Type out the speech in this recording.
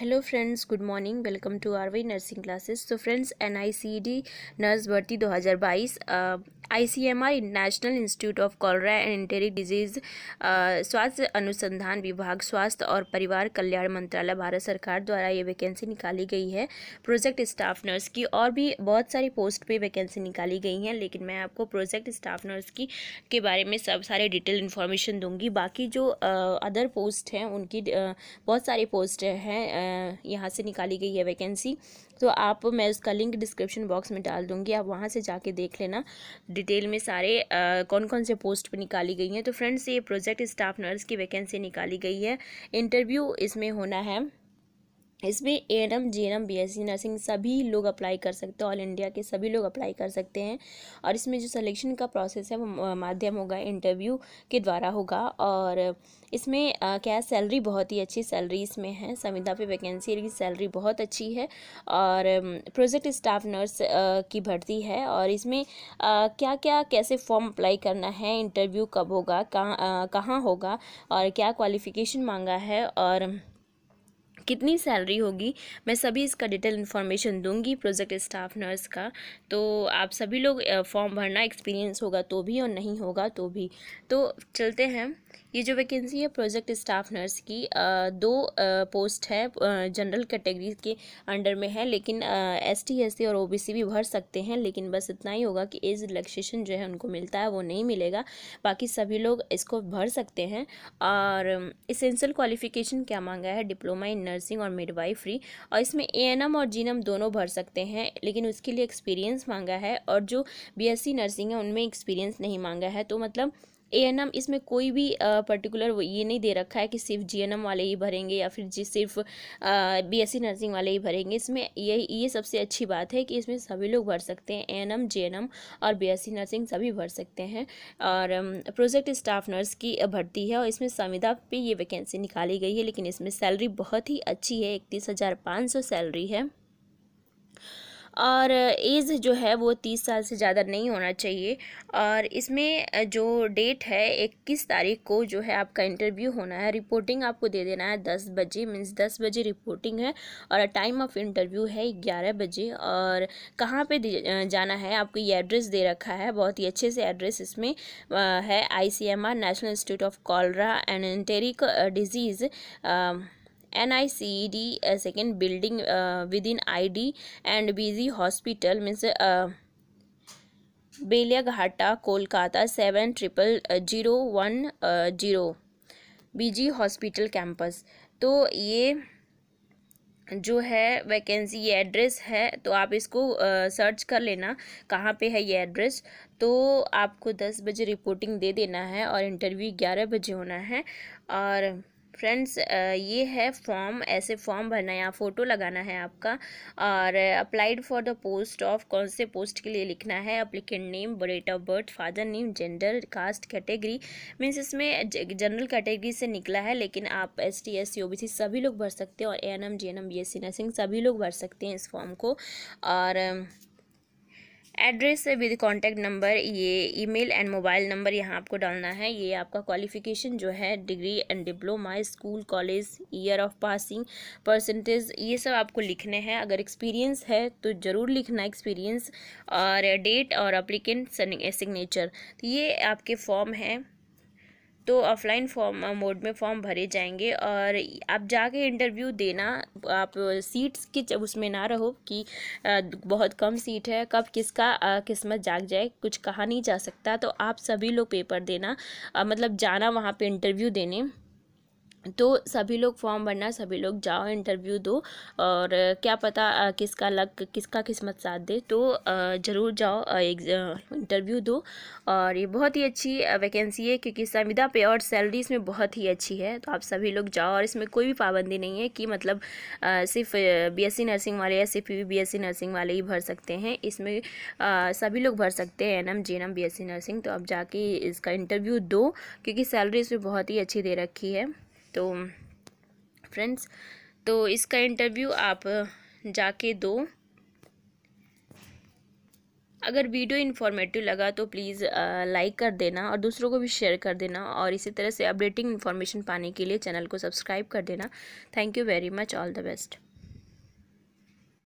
hello friends good morning welcome to R RV nursing classes तो friends NICED nurse भर्ती 2022 बाईस ICMR national institute of cholera and enteric disease स्वास्थ्य अनुसंधान विभाग स्वास्थ्य और परिवार कल्याण मंत्रालय भारत सरकार द्वारा ये वैकेंसी निकाली गई है प्रोजेक्ट स्टाफ नर्स की और भी बहुत सारी पोस्ट पे वैकेंसी निकाली गई हैं लेकिन मैं आपको प्रोजेक्ट स्टाफ नर्स की के बारे में सब सारे डिटेल इन्फॉर्मेशन दूंगी बाकी जो अदर पोस्ट हैं उनकी बहुत सारी पोस्ट हैं यहाँ से निकाली गई है वैकेंसी तो आप मैं उसका लिंक डिस्क्रिप्शन बॉक्स में डाल दूँगी आप वहाँ से जाके देख लेना डिटेल में सारे आ, कौन कौन से पोस्ट पर निकाली गई हैं तो फ्रेंड्स ये प्रोजेक्ट स्टाफ नर्स की वैकेंसी निकाली गई है इंटरव्यू इसमें होना है इसमें A N M N M B S C nursing सभी लोग अप्लाई कर सकते हैं ऑल इंडिया के सभी लोग अप्लाई कर सकते हैं और इसमें जो सिलेक्शन का प्रोसेस है वो माध्यम होगा इंटरव्यू के द्वारा होगा और इसमें क्या सैलरी बहुत ही अच्छी सैलरी इसमें है संविदा पे वैकेंसी की सैलरी बहुत अच्छी है और प्रोजेक्ट स्टाफ नर्स की भर्ती है और इसमें क्या क्या कैसे फॉर्म अप्लाई करना है इंटरव्यू कब होगा कहाँ कहाँ होगा और क्या क्वालिफ़िकेशन मांगा है और कितनी सैलरी होगी मैं सभी इसका डिटेल इन्फॉर्मेशन दूंगी प्रोजेक्ट स्टाफ नर्स का तो आप सभी लोग फॉर्म भरना एक्सपीरियंस होगा तो भी और नहीं होगा तो भी तो चलते हैं ये जो वैकेंसी है प्रोजेक्ट स्टाफ नर्स की दो पोस्ट है जनरल कैटेगरी के अंडर में है लेकिन एस टी एस सी और ओ बी सी भी भर सकते हैं लेकिन बस इतना ही होगा कि एज रिलैक्सेशन जो है उनको मिलता है वो नहीं मिलेगा बाकी सभी लोग इसको भर सकते हैं और इसेंशियल क्वालिफिकेशन क्या मांगा है डिप्लोमा इन नर्सिंग और मिडवाइफ्री और इसमें ए एन एम और जीनम दोनों भर सकते हैं लेकिन उसके लिए एक्सपीरियंस मांगा है और जो बी एस सी नर्सिंग है उनमें एक्सपीरियंस नहीं मांगा है तो मतलब ए एन एम इसमें कोई भी पर्टिकुलर ये नहीं दे रखा है कि सिर्फ जी वाले ही भरेंगे या फिर जी सिर्फ बी एस सी नर्सिंग वाले ही भरेंगे इसमें ये ये सबसे अच्छी बात है कि इसमें सभी लोग भर सकते हैं A N M M N और बी एस सी नर्सिंग सभी भर सकते हैं और प्रोजेक्ट स्टाफ नर्स की भर्ती है और इसमें संविदा पे ये वैकेंसी निकाली गई है लेकिन इसमें सैलरी बहुत ही अच्छी है इकतीस हज़ार पाँच सौ सैलरी है और एज़ जो है वो तीस साल से ज़्यादा नहीं होना चाहिए और इसमें जो डेट है इक्कीस तारीख को जो है आपका इंटरव्यू होना है रिपोर्टिंग आपको दे देना है दस बजे मीन्स दस बजे रिपोर्टिंग है और टाइम ऑफ इंटरव्यू है ग्यारह बजे और कहाँ पे जाना है आपको ये एड्रेस दे रखा है बहुत ही अच्छे से एड्रेस इसमें है I national institute of cholera and enteric disease N I C E D second building within I D and G hospital means Beliaghata Kolkata seven triple zero one zero BG hospital campus तो ये जो है vacancy ये address है तो आप इसको search uh, कर लेना कहाँ पे है ये एड्रेस तो आपको दस बजे रिपोर्टिंग दे देना है और इंटरव्यू ग्यारह बजे होना है और फ्रेंड्स ये है फॉर्म ऐसे फॉर्म भरना है फ़ोटो लगाना है आपका और applied for the post of कौन से पोस्ट के लिए लिखना है applicant name date of birth father name gender caste category means इसमें जनरल कैटेगरी से निकला है लेकिन आप S T S C O B C सभी लोग भर सकते हैं और A N M G N M B S C nursing सभी लोग भर सकते हैं इस फॉर्म को और एड्रेस विद कॉन्टैक्ट नंबर ये ईमेल एंड मोबाइल नंबर यहाँ आपको डालना है ये आपका क्वालिफिकेशन जो है degree and diploma school college year of passing percentage ये सब आपको लिखने हैं अगर एक्सपीरियंस है तो ज़रूर लिखना एक्सपीरियंस और डेट और अप्लीकेंट सिग्नेचर तो ये आपके फॉर्म हैं तो ऑफलाइन फॉर्म मोड में फॉर्म भरे जाएंगे और आप जाके इंटरव्यू देना आप सीट्स की उसमें ना रहो कि बहुत कम सीट है कब किसका किस्मत जाग जाए कुछ कहा नहीं जा सकता तो आप सभी लोग पेपर देना मतलब जाना वहाँ पे इंटरव्यू देने तो सभी लोग फॉर्म भरना सभी लोग जाओ इंटरव्यू दो और क्या पता किसका लक किसका किस्मत साथ दे तो ज़रूर जाओ इंटरव्यू दो और ये बहुत ही अच्छी वैकेंसी है क्योंकि संविदा पे और सैलरी इसमें बहुत ही अच्छी है तो आप सभी लोग जाओ और इसमें कोई भी पाबंदी नहीं है कि मतलब सिर्फ बीएससी नर्सिंग वाले या सिर्फ बी नर्सिंग वाले ही भर सकते हैं इसमें सभी लोग भर सकते हैं एन एम जे नर्सिंग तो आप जाके इसका इंटरव्यू दो क्योंकि सैलरी इसमें बहुत ही अच्छी दे रखी है तो फ्रेंड्स तो इसका इंटरव्यू आप जाके दो अगर वीडियो इन्फॉर्मेटिव लगा तो प्लीज़ लाइक कर देना और दूसरों को भी शेयर कर देना और इसी तरह से अपडेटिंग इन्फॉर्मेशन पाने के लिए चैनल को सब्सक्राइब कर देना thank you very much all the best